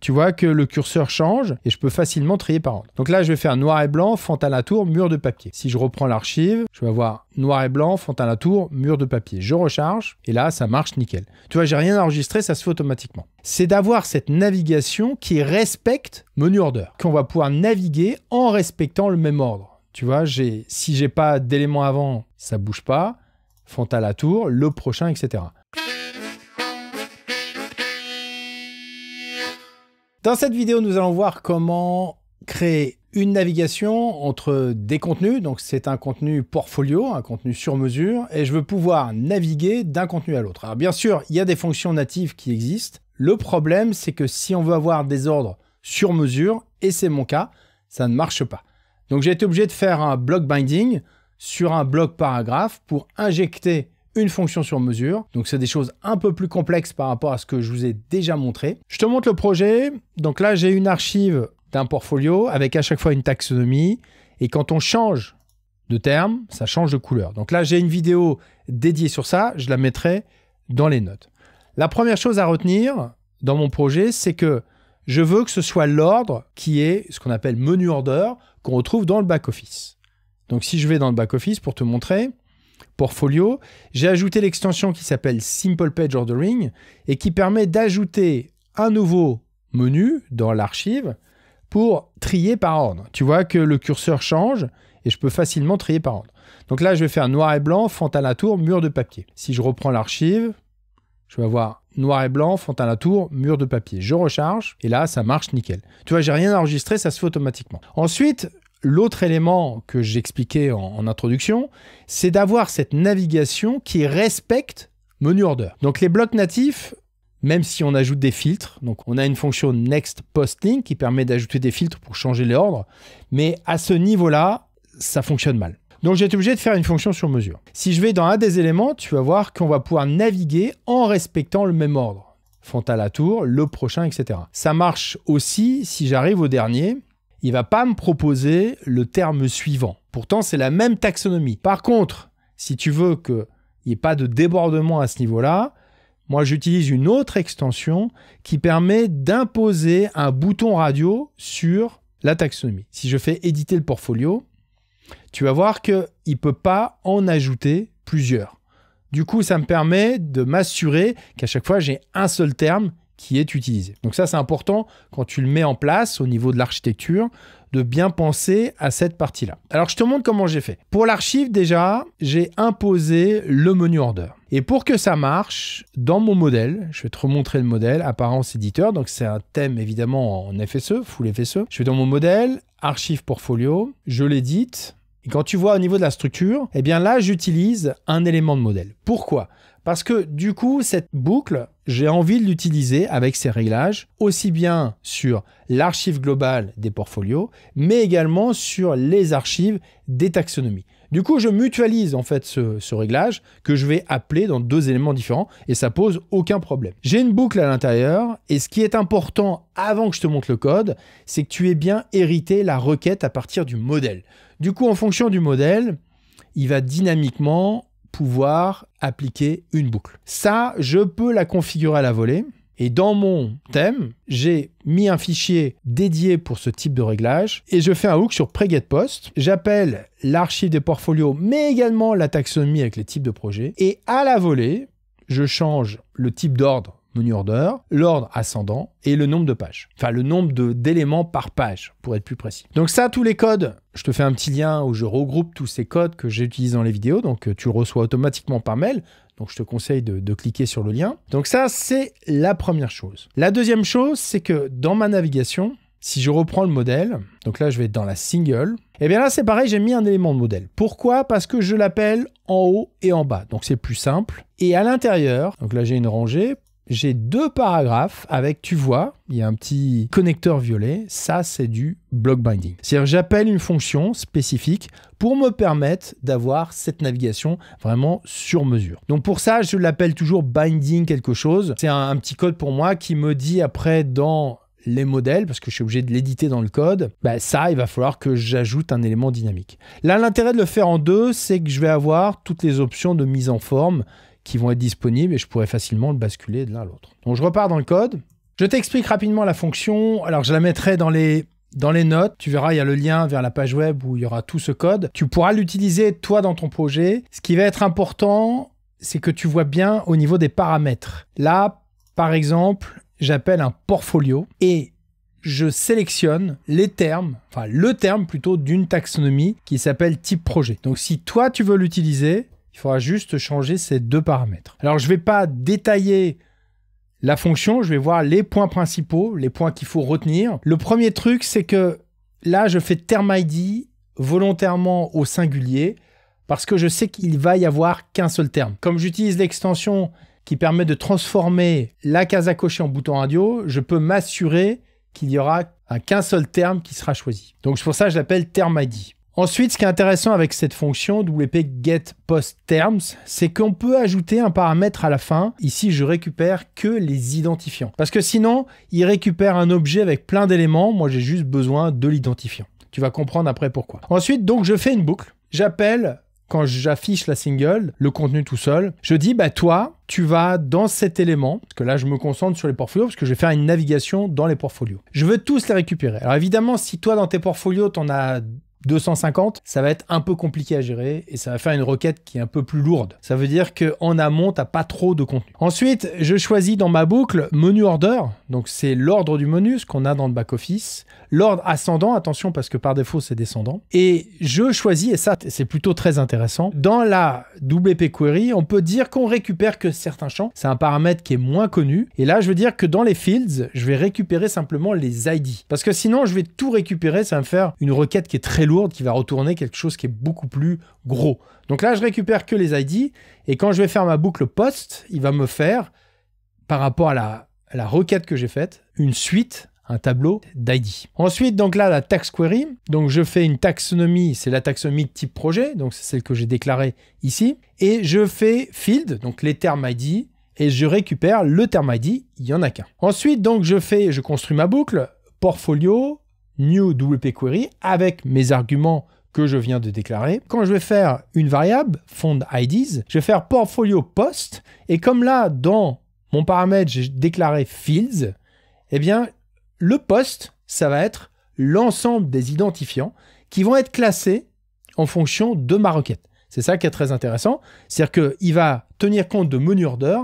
Tu vois que le curseur change et je peux facilement trier par ordre. Donc là, je vais faire noir et blanc, à la tour mur de papier. Si je reprends l'archive, je vais avoir noir et blanc, à la tour mur de papier. Je recharge et là, ça marche nickel. Tu vois, j'ai rien enregistré, ça se fait automatiquement. C'est d'avoir cette navigation qui respecte menu order, qu'on va pouvoir naviguer en respectant le même ordre. Tu vois, j'ai si j'ai pas d'éléments avant, ça bouge pas. à la tour le prochain, etc. Dans cette vidéo, nous allons voir comment créer une navigation entre des contenus. Donc c'est un contenu portfolio, un contenu sur mesure, et je veux pouvoir naviguer d'un contenu à l'autre. Alors bien sûr, il y a des fonctions natives qui existent. Le problème, c'est que si on veut avoir des ordres sur mesure, et c'est mon cas, ça ne marche pas. Donc j'ai été obligé de faire un block binding sur un bloc paragraphe pour injecter une fonction sur mesure. Donc c'est des choses un peu plus complexes par rapport à ce que je vous ai déjà montré. Je te montre le projet. Donc là, j'ai une archive d'un portfolio avec à chaque fois une taxonomie. Et quand on change de terme, ça change de couleur. Donc là, j'ai une vidéo dédiée sur ça. Je la mettrai dans les notes. La première chose à retenir dans mon projet, c'est que je veux que ce soit l'ordre qui est ce qu'on appelle menu order qu'on retrouve dans le back-office. Donc si je vais dans le back-office pour te montrer, portfolio. J'ai ajouté l'extension qui s'appelle Simple Page Ordering et qui permet d'ajouter un nouveau menu dans l'archive pour trier par ordre. Tu vois que le curseur change et je peux facilement trier par ordre. Donc là, je vais faire noir et blanc, à la tour, mur de papier. Si je reprends l'archive, je vais avoir noir et blanc, à la tour, mur de papier. Je recharge et là, ça marche nickel. Tu vois, j'ai rien enregistré, ça se fait automatiquement. Ensuite, l'autre élément que j'expliquais en, introduction, c'est d'avoir cette navigation qui respecte menu order. Donc les blocs natifs, même si on ajoute des filtres. Donc on a une fonction next link qui permet d'ajouter des filtres pour changer l'ordre, mais à ce niveau-là, ça fonctionne mal. Donc j'ai été obligé de faire une fonction sur mesure. Si je vais dans un des éléments, tu vas voir qu'on va pouvoir naviguer en respectant le même ordre. Frontal à tour, le prochain, etc. Ça marche aussi si j'arrive au dernier il va pas me proposer le terme suivant. Pourtant, c'est la même taxonomie. Par contre, si tu veux qu'il n'y ait pas de débordement à ce niveau-là, moi j'utilise une autre extension qui permet d'imposer un bouton radio sur la taxonomie. Si je fais éditer le portfolio, tu vas voir qu'il ne peut pas en ajouter plusieurs. Du coup, ça me permet de m'assurer qu'à chaque fois, j'ai un seul terme qui est utilisé. Donc ça, c'est important quand tu le mets en place au niveau de l'architecture, de bien penser à cette partie-là. Alors je te montre comment j'ai fait. Pour l'archive, déjà, j'ai imposé le menu order. Et pour que ça marche, dans mon modèle, je vais te remontrer le modèle, apparence éditeur, donc c'est un thème évidemment en FSE, full FSE. Je vais dans mon modèle, archive portfolio, je l'édite, et quand tu vois au niveau de la structure, eh bien là, j'utilise un élément de modèle. Pourquoi parce que du coup, cette boucle, j'ai envie de l'utiliser avec ces réglages, aussi bien sur l'archive globale des portfolios, mais également sur les archives des taxonomies. Du coup, je mutualise en fait ce, réglage que je vais appeler dans deux éléments différents et ça pose aucun problème. J'ai une boucle à l'intérieur et ce qui est important avant que je te montre le code, c'est que tu aies bien hérité la requête à partir du modèle. Du coup, en fonction du modèle, il va dynamiquement pouvoir appliquer une boucle. Ça, je peux la configurer à la volée. Et dans mon thème, j'ai mis un fichier dédié pour ce type de réglage et je fais un hook sur PregetPost. J'appelle l'archive des portfolios, mais également la taxonomie avec les types de projets. Et à la volée, je change le type d'ordre menu order, l'ordre ascendant et le nombre de pages. Enfin, le nombre d'éléments par page, pour être plus précis. Donc ça, tous les codes, je te fais un petit lien où je regroupe tous ces codes que j'utilise dans les vidéos, donc euh, tu le reçois automatiquement par mail. Donc je te conseille de, de cliquer sur le lien. Donc ça, c'est la première chose. La deuxième chose, c'est que dans ma navigation, si je reprends le modèle, donc là je vais être dans la single, et eh bien là c'est pareil, j'ai mis un élément de modèle. Pourquoi Parce que je l'appelle en haut et en bas, donc c'est plus simple. Et à l'intérieur, donc là j'ai une rangée, j'ai deux paragraphes avec, tu vois, il y a un petit connecteur violet, ça c'est du block binding. C'est-à-dire j'appelle une fonction spécifique pour me permettre d'avoir cette navigation vraiment sur mesure. Donc pour ça, je l'appelle toujours binding quelque chose. C'est un, petit code pour moi qui me dit après dans les modèles, parce que je suis obligé de l'éditer dans le code, bah, ça, il va falloir que j'ajoute un élément dynamique. Là, l'intérêt de le faire en deux, c'est que je vais avoir toutes les options de mise en forme qui vont être disponibles et je pourrais facilement le basculer de l'un à l'autre. Donc je repars dans le code. Je t'explique rapidement la fonction. Alors je la mettrai dans les dans les notes, tu verras, il y a le lien vers la page web où il y aura tout ce code. Tu pourras l'utiliser toi dans ton projet. Ce qui va être important, c'est que tu vois bien au niveau des paramètres. Là, par exemple, j'appelle un portfolio et je sélectionne les termes, enfin le terme plutôt d'une taxonomie qui s'appelle type projet. Donc si toi tu veux l'utiliser, il faudra juste changer ces deux paramètres. Alors, je ne vais pas détailler la fonction, je vais voir les points principaux, les points qu'il faut retenir. Le premier truc, c'est que là, je fais term ID volontairement au singulier parce que je sais qu'il va y avoir qu'un seul terme. Comme j'utilise l'extension qui permet de transformer la case à cocher en bouton radio, je peux m'assurer qu'il y aura qu'un seul terme qui sera choisi. Donc c'est pour ça que je l'appelle ID. Ensuite, ce qui est intéressant avec cette fonction wp get post c'est qu'on peut ajouter un paramètre à la fin. Ici, je récupère que les identifiants. Parce que sinon, il récupère un objet avec plein d'éléments. Moi, j'ai juste besoin de l'identifiant. Tu vas comprendre après pourquoi. Ensuite, donc, je fais une boucle. J'appelle quand j'affiche la single, le contenu tout seul, je dis, bah toi, tu vas dans cet élément, parce que là, je me concentre sur les portfolios, parce que je vais faire une navigation dans les portfolios. Je veux tous les récupérer. Alors évidemment, si toi, dans tes portfolios, tu en as 250, ça va être un peu compliqué à gérer et ça va faire une requête qui est un peu plus lourde. Ça veut dire qu'en amont, t'as pas trop de contenu. Ensuite, je choisis dans ma boucle menu order, donc c'est l'ordre du menu, ce qu'on a dans le back-office, l'ordre ascendant, attention parce que par défaut c'est descendant, et je choisis, et ça c'est plutôt très intéressant, dans la WP Query, on peut dire qu'on récupère que certains champs, c'est un paramètre qui est moins connu, et là je veux dire que dans les fields, je vais récupérer simplement les ID, parce que sinon je vais tout récupérer, ça va me faire une requête qui est très lourde qui va retourner quelque chose qui est beaucoup plus gros. Donc là, je récupère que les ID et quand je vais faire ma boucle post, il va me faire, par rapport à la, requête que j'ai faite, une suite un tableau d'ID. Ensuite, donc là, la tax query. Donc, je fais une taxonomie, c'est la taxonomie de type projet, donc c'est celle que j'ai déclarée ici. Et je fais field, donc les termes ID, et je récupère le terme ID, il y en a qu'un. Ensuite, donc, je fais, je construis ma boucle, portfolio, new wp-query avec mes arguments que je viens de déclarer. Quand je vais faire une variable, fond IDs, je vais faire portfolio post, et comme là, dans mon paramètre, j'ai déclaré fields, eh bien, le post, ça va être l'ensemble des identifiants qui vont être classés en fonction de ma requête. C'est ça qui est très intéressant. C'est-à-dire qu'il va tenir compte de menu order,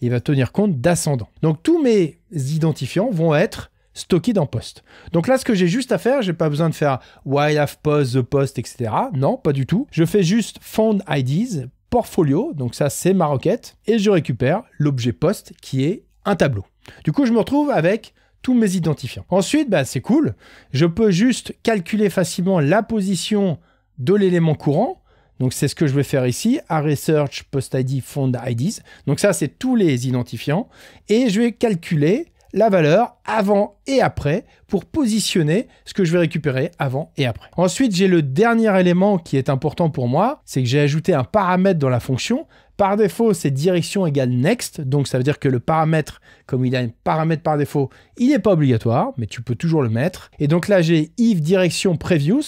et il va tenir compte d'ascendant. Donc tous mes identifiants vont être stocké dans Post. Donc là, ce que j'ai juste à faire, j'ai pas besoin de faire while have post, the post, etc. Non, pas du tout. Je fais juste fond IDs, portfolio, donc ça c'est ma requête, et je récupère l'objet post qui est un tableau. Du coup, je me retrouve avec tous mes identifiants. Ensuite, bah, c'est cool, je peux juste calculer facilement la position de l'élément courant. Donc c'est ce que je vais faire ici, à research post ID fond IDs. Donc ça c'est tous les identifiants et je vais calculer la valeur avant et après pour positionner ce que je vais récupérer avant et après. Ensuite, j'ai le dernier élément qui est important pour moi, c'est que j'ai ajouté un paramètre dans la fonction. Par défaut, c'est direction égale next, donc ça veut dire que le paramètre, comme il a un paramètre par défaut, il n'est pas obligatoire, mais tu peux toujours le mettre. Et donc là, j'ai if direction previous,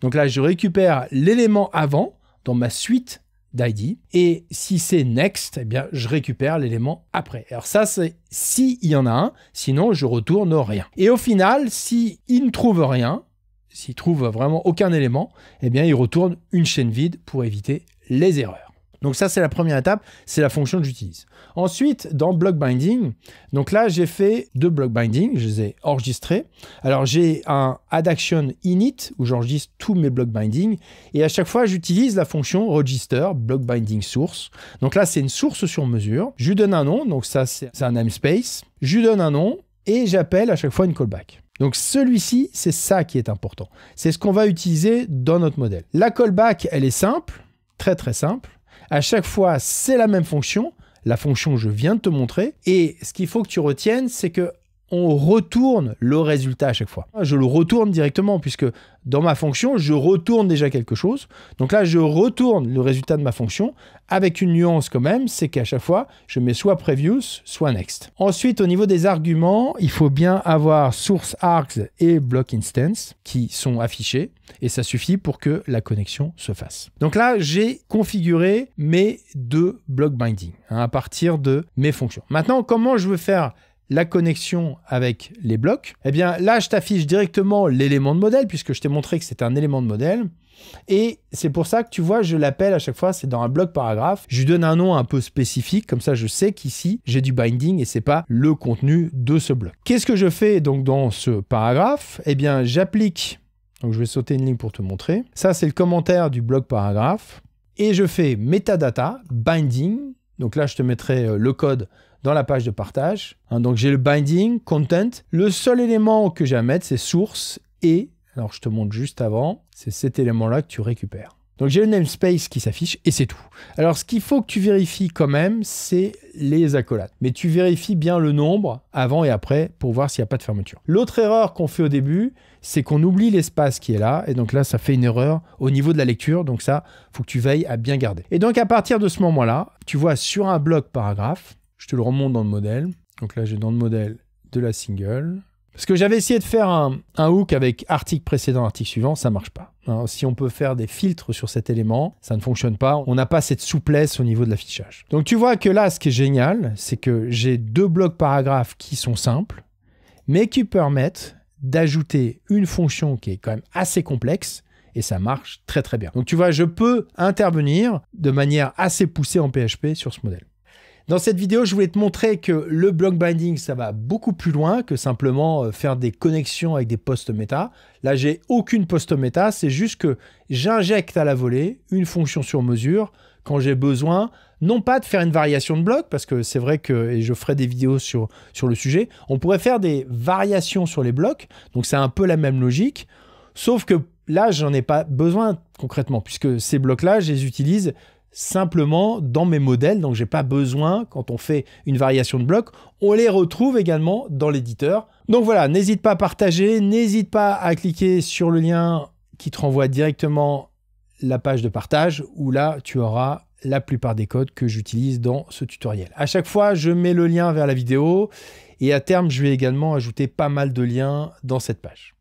donc là, je récupère l'élément avant dans ma suite et si c'est next, eh bien, je récupère l'élément après. Alors ça, c'est s'il y en a un, sinon je retourne rien. Et au final, si il ne trouve rien, s'il trouve vraiment aucun élément, eh bien, il retourne une chaîne vide pour éviter les erreurs. Donc ça, c'est la première étape, c'est la fonction que j'utilise. Ensuite, dans block binding, donc là, j'ai fait deux block binding, je les ai enregistrés. Alors, j'ai un add action init où j'enregistre tous mes block binding et à chaque fois, j'utilise la fonction register block binding source. Donc là, c'est une source sur mesure. Je lui donne un nom, donc ça, c'est un namespace. Je lui donne un nom et j'appelle à chaque fois une callback. Donc celui-ci, c'est ça qui est important. C'est ce qu'on va utiliser dans notre modèle. La callback, elle est simple, très très simple. À chaque fois, c'est la même fonction, la fonction que je viens de te montrer. Et ce qu'il faut que tu retiennes, c'est que on retourne le résultat à chaque fois. Je le retourne directement puisque dans ma fonction, je retourne déjà quelque chose. Donc là, je retourne le résultat de ma fonction avec une nuance quand même, c'est qu'à chaque fois, je mets soit previous, soit next. Ensuite, au niveau des arguments, il faut bien avoir source args et block instance qui sont affichés et ça suffit pour que la connexion se fasse. Donc là, j'ai configuré mes deux block binding hein, à partir de mes fonctions. Maintenant, comment je veux faire la connexion avec les blocs, eh bien là, je t'affiche directement l'élément de modèle, puisque je t'ai montré que c'est un élément de modèle. Et c'est pour ça que tu vois, je l'appelle à chaque fois, c'est dans un bloc paragraphe. Je lui donne un nom un peu spécifique, comme ça je sais qu'ici j'ai du binding et ce n'est pas le contenu de ce bloc. Qu'est-ce que je fais donc dans ce paragraphe Eh bien, j'applique. Donc je vais sauter une ligne pour te montrer. Ça, c'est le commentaire du bloc paragraphe. Et je fais metadata, binding. Donc là, je te mettrai euh, le code dans la page de partage. Hein. donc j'ai le binding, content. Le seul élément que j'ai à mettre, c'est source et, alors je te montre juste avant, c'est cet élément-là que tu récupères. Donc j'ai le namespace qui s'affiche et c'est tout. Alors ce qu'il faut que tu vérifies quand même, c'est les accolades. Mais tu vérifies bien le nombre avant et après pour voir s'il n'y a pas de fermeture. L'autre erreur qu'on fait au début, c'est qu'on oublie l'espace qui est là. Et donc là, ça fait une erreur au niveau de la lecture. Donc ça, faut que tu veilles à bien garder. Et donc à partir de ce moment-là, tu vois sur un bloc paragraphe, je te le remonte dans le modèle. Donc là, j'ai dans le modèle de la single. Parce que j'avais essayé de faire un, hook avec article précédent, article suivant, ça ne marche pas. Hein, si on peut faire des filtres sur cet élément, ça ne fonctionne pas. On n'a pas cette souplesse au niveau de l'affichage. Donc tu vois que là, ce qui est génial, c'est que j'ai deux blocs paragraphes qui sont simples, mais qui permettent d'ajouter une fonction qui est quand même assez complexe et ça marche très très bien. Donc tu vois, je peux intervenir de manière assez poussée en PHP sur ce modèle. Dans cette vidéo, je voulais te montrer que le block binding, ça va beaucoup plus loin que simplement euh, faire des connexions avec des postes méta. Là, j'ai aucune post méta, c'est juste que j'injecte à la volée une fonction sur mesure quand j'ai besoin, non pas de faire une variation de bloc, parce que c'est vrai que, et je ferai des vidéos sur, sur le sujet, on pourrait faire des variations sur les blocs, donc c'est un peu la même logique, sauf que là, j'en ai pas besoin concrètement, puisque ces blocs-là, je les utilise simplement dans mes modèles. Donc, n'ai pas besoin, quand on fait une variation de bloc, on les retrouve également dans l'éditeur. Donc voilà, n'hésite pas à partager, n'hésite pas à cliquer sur le lien qui te renvoie directement la page de partage où là, tu auras la plupart des codes que j'utilise dans ce tutoriel. À chaque fois, je mets le lien vers la vidéo et à terme, je vais également ajouter pas mal de liens dans cette page.